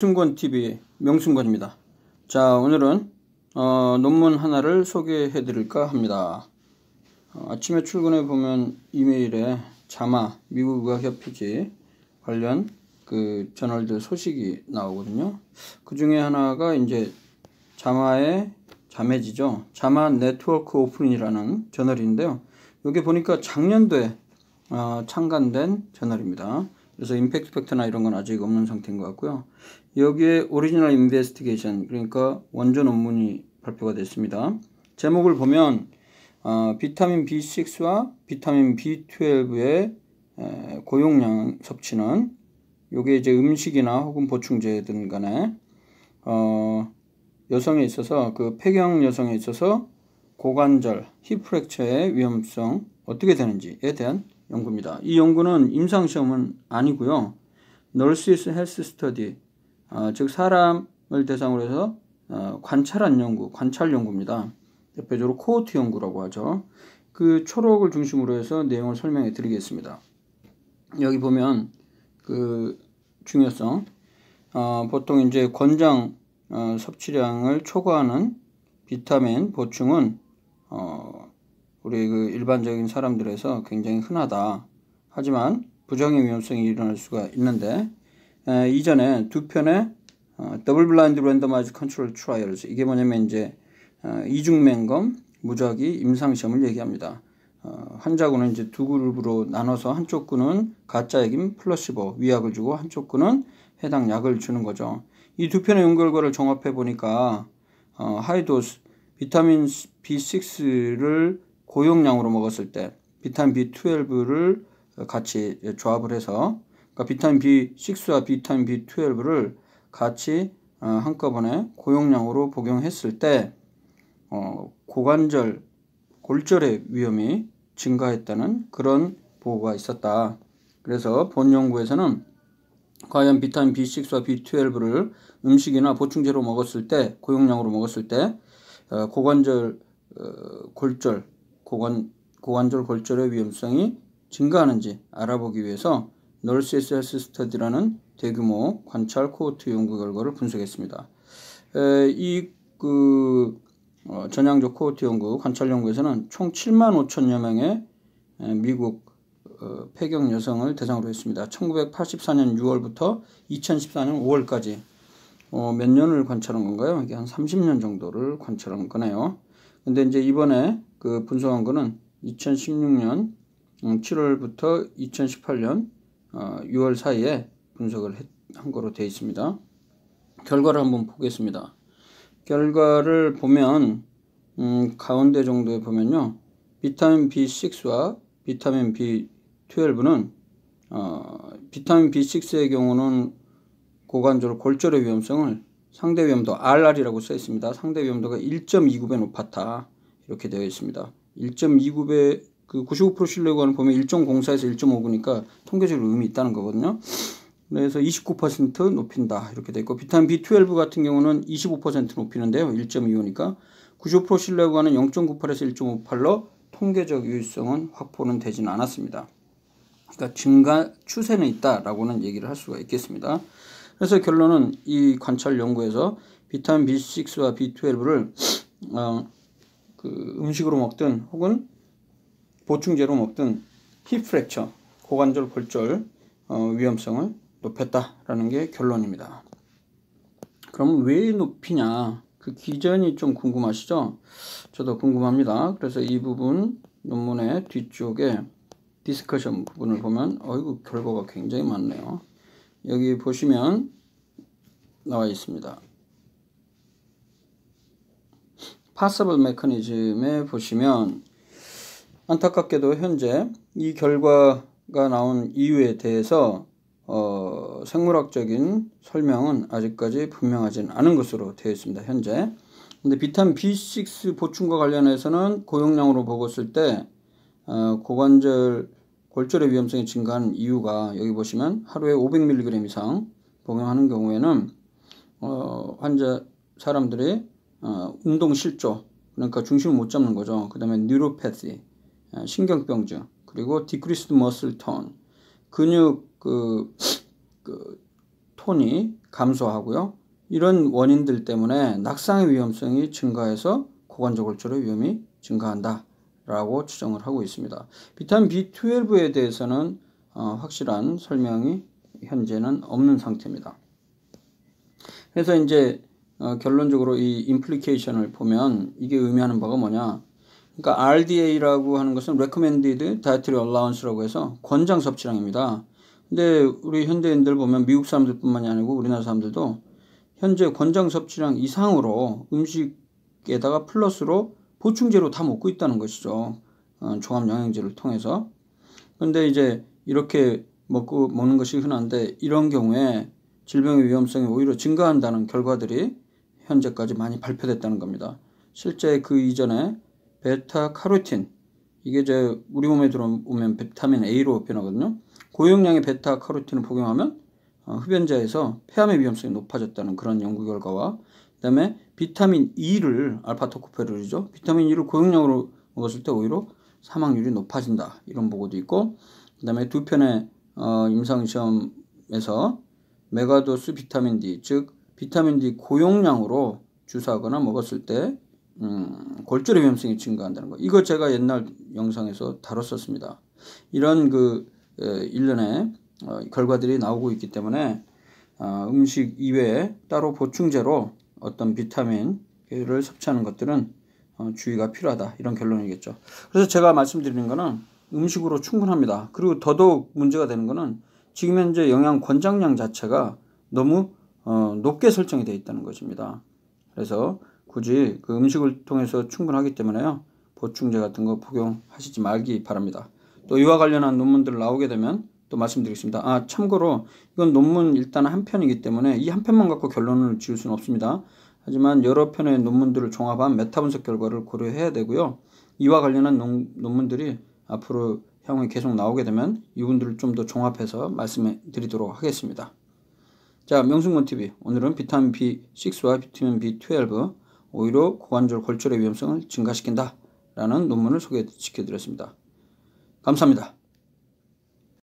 명순권 TV 명승권입니다자 오늘은 어, 논문 하나를 소개해 드릴까 합니다. 어, 아침에 출근해 보면 이메일에 자마 미국 의학 협회지 관련 그 저널들 소식이 나오거든요. 그 중에 하나가 이제 자마의 자매지죠. 자마 네트워크 오픈이라는 저널인데요. 여기 보니까 작년도에 어, 창간된 저널입니다. 그래서 임팩트 팩터나 이런 건 아직 없는 상태인 것 같고요. 여기에 오리지널 인베스티게이션 그러니까 원조 논문이 발표가 됐습니다. 제목을 보면 어, 비타민 B6와 비타민 B12의 고용량 섭취는 요게 이제 음식이나 혹은 보충제든 간에 어, 여성에 있어서 그 폐경 여성에 있어서 고관절, 힙프랙처의 위험성 어떻게 되는지에 대한 연구입니다. 이 연구는 임상시험은 아니고요. 널시스 헬스 스터디, 어, 즉 사람을 대상으로 해서 어, 관찰한 연구, 관찰 연구입니다. 대표적으로 코호트 연구라고 하죠. 그 초록을 중심으로 해서 내용을 설명해 드리겠습니다. 여기 보면 그 중요성, 어, 보통 이제 권장 어, 섭취량을 초과하는 비타민 보충은 어, 우리 그 일반적인 사람들에서 굉장히 흔하다. 하지만 부정의 위험성이 일어날 수가 있는데 에, 이전에 두 편의 어, 더블 블라인드 랜덤마이즈 컨트롤 트라이얼즈 이게 뭐냐면 이제 어, 이중맹검 무작위 임상시험을 얘기합니다. 어, 환자군은 이제 두 그룹으로 나눠서 한쪽 군은 가짜 액인 플러시보 뭐 위약을 주고 한쪽 군은 해당 약을 주는 거죠. 이 두 편의 연결 과를 종합해 보니까 어, 하이도스 비타민 B6를 고용량으로 먹었을 때 비타민 B12를 같이 조합을 해서 그러니까 비타민 B6와 비타민 B12를 같이 어, 한꺼번에 고용량으로 복용했을 때 어, 고관절 골절의 위험이 증가했다는 그런 보고가 있었다. 그래서 본 연구에서는 과연 비타민 B6와 B12를 음식이나 보충제로 먹었을 때 고용량으로 먹었을 때 어, 고관절 어, 골절 고관, 고관절 골절의 위험성이 증가하는지 알아보기 위해서 널시스 에스 스터디라는 대규모 관찰 코호트 연구 결과를 분석했습니다. 에, 이 그, 어, 전향적 코호트 연구, 관찰 연구에서는 총 7만 5천여 명의 에, 미국 어, 폐경 여성을 대상으로 했습니다. 1984년 6월부터 2014년 5월까지 어, 몇 년을 관찰한 건가요? 이게 한 30년 정도를 관찰한 거네요. 근데 이제 이번에 그 분석한 거는 2016년 7월부터 2018년 6월 사이에 분석을 한 거로 되어 있습니다. 결과를 한번 보겠습니다. 결과를 보면 음, 가운데 정도에 보면요. 비타민 B6와 비타민 B12는 어, 비타민 B6의 경우는 고관절 골절의 위험성을 상대 위험도 RR이라고 써 있습니다. 상대 위험도가 1.29배 높았다. 이렇게 되어 있습니다. 1.29배 그 95% 신뢰구간을 보면 1.04에서 1.59니까 통계적으로 의미 있다는 거거든요. 그래서 29% 높인다 이렇게 되어 있고 비타민 B12 같은 경우는 25% 높이는데요. 1.25니까 95% 신뢰구간은 0.98에서 1.58로 통계적 유효성은 확보는 되지는 않았습니다. 그러니까 증가 추세는 있다라고는 얘기를 할 수가 있겠습니다. 그래서 결론은 이 관찰 연구에서 비타민 B6와 B12를 어, 그 음식으로 먹든 혹은 보충제로 먹든 힙프렉처 고관절 골절 어, 위험성을 높였다라는 게 결론입니다. 그럼 왜 높이냐? 그 기전이 좀 궁금하시죠? 저도 궁금합니다. 그래서 이 부분 논문의 뒤쪽에 디스커션 부분을 보면 어이구 결과가 굉장히 많네요. 여기 보시면 나와 있습니다. 파서블 메커니즘에 보시면 안타깝게도 현재 이 결과가 나온 이유에 대해서 어, 생물학적인 설명은 아직까지 분명하진 않은 것으로 되어 있습니다. 현재. 근데 비타민 B6 보충과 관련해서는 고용량으로 보고 쓸때 어, 고관절 골절의 위험성이 증가한 이유가 여기 보시면 하루에 500mg 이상 복용하는 경우에는 어, 환자 사람들의 어, 운동 실조 그러니까 중심을 못 잡는 거죠. 그 다음에 뉴로패티 어, 신경병증 그리고 디크리스드 머슬 톤 근육 그, 그 톤이 감소하고요. 이런 원인들 때문에 낙상의 위험성이 증가해서 고관절 골절의 위험이 증가한다. 라고 추정을 하고 있습니다. 비타민 B12에 대해서는 어, 확실한 설명이 현재는 없는 상태입니다. 그래서 이제 어, 결론적으로 이 implication을 보면 이게 의미하는 바가 뭐냐? 그러니까 RDA라고 하는 것은 recommended dietary allowance라고 해서 권장 섭취량입니다. 근데 우리 현대인들 보면 미국 사람들뿐만이 아니고 우리나라 사람들도 현재 권장 섭취량 이상으로 음식에다가 플러스로 보충제로 다 먹고 있다는 것이죠. 어, 종합영양제를 통해서. 근데 이제 이렇게 먹고 먹는 것이 흔한데 이런 경우에 질병의 위험성이 오히려 증가한다는 결과들이 현재까지 많이 발표됐다는 겁니다. 실제 그 이전에 베타 카로틴 이게 이제 우리 몸에 들어오면 비타민 A로 변하거든요. 고용량의 베타 카로틴을 복용하면 어, 흡연자에서 폐암의 위험성이 높아졌다는 그런 연구 결과와 그다음에 비타민 E를 알파 토코페롤이죠. 비타민 E를 고용량으로 먹었을 때 오히려 사망률이 높아진다 이런 보고도 있고 그다음에 두 편의 어, 임상 시험에서 메가도스 비타민 D 즉 비타민 D 고용량으로 주사하거나 먹었을 때 음, 골절의 위험성이 증가한다는 거. 이거 제가 옛날 영상에서 다뤘었습니다. 이런 그 에, 일련의 어, 결과들이 나오고 있기 때문에 어, 음식 이외에 따로 보충제로 어떤 비타민을 섭취하는 것들은 어, 주의가 필요하다 이런 결론이겠죠. 그래서 제가 말씀드리는 거는 음식으로 충분합니다. 그리고 더더욱 문제가 되는 거는 지금 현재 영양 권장량 자체가 너무 어, 높게 설정이 되어 있다는 것입니다. 그래서 굳이 그 음식을 통해서 충분하기 때문에요. 보충제 같은 거 복용하시지 말기 바랍니다. 또 이와 관련한 논문들 나오게 되면 또 말씀드리겠습니다. 아, 참고로 이건 논문 일단 한 편이기 때문에 이 한 편만 갖고 결론을 지을 수는 없습니다. 하지만 여러 편의 논문들을 종합한 메타 분석 결과를 고려해야 되고요. 이와 관련한 논, 논문들이 앞으로 향후에 계속 나오게 되면 이분들을 좀 더 종합해서 말씀해 드리도록 하겠습니다. 자, 명승권 TV. 오늘은 비타민 B6와 비타민 B12, 오히려 고관절 골절의 위험성을 증가시킨다. 라는 논문을 소개시켜 드렸습니다. 감사합니다.